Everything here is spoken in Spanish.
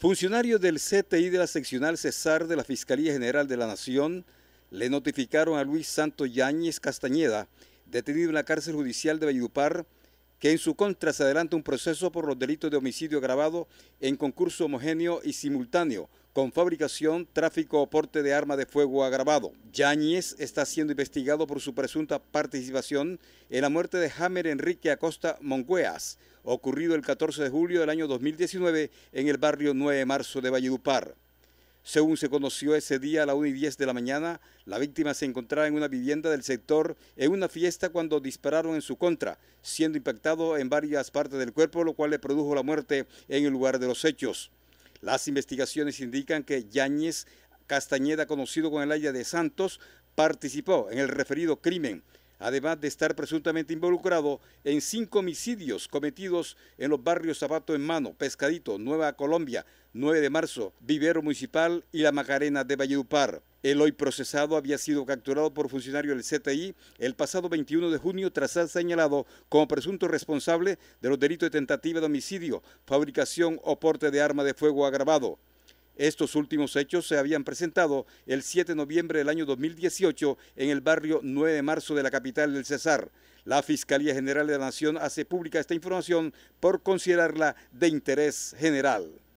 Funcionarios del CTI de la seccional Cesar de la Fiscalía General de la Nación le notificaron a Luis Santo Yáñez Castañeda, detenido en la cárcel judicial de Valledupar, que en su contra se adelanta un proceso por los delitos de homicidio agravado en concurso homogéneo y simultáneo con fabricación, tráfico o porte de arma de fuego agravado. Yáñez está siendo investigado por su presunta participación en la muerte de Hammer Enrique Acosta Mongueas, ocurrido el 14 de julio del año 2019 en el barrio 9 de marzo de Valledupar. Según se conoció ese día a la 1 y 10 de la mañana, la víctima se encontraba en una vivienda del sector en una fiesta cuando dispararon en su contra, siendo impactado en varias partes del cuerpo, lo cual le produjo la muerte en el lugar de los hechos. Las investigaciones indican que Yáñez Castañeda, conocido con el área de Santos, participó en el referido crimen además de estar presuntamente involucrado en cinco homicidios cometidos en los barrios Zapato en Mano, Pescadito, Nueva Colombia, 9 de marzo, Vivero Municipal y La Macarena de Valledupar. El hoy procesado había sido capturado por funcionario del CTI el pasado 21 de junio tras ser señalado como presunto responsable de los delitos de tentativa de homicidio, fabricación o porte de arma de fuego agravado. Estos últimos hechos se habían presentado el 7 de noviembre del año 2018 en el barrio 9 de marzo de la capital del Cesar. La Fiscalía General de la Nación hace pública esta información por considerarla de interés general.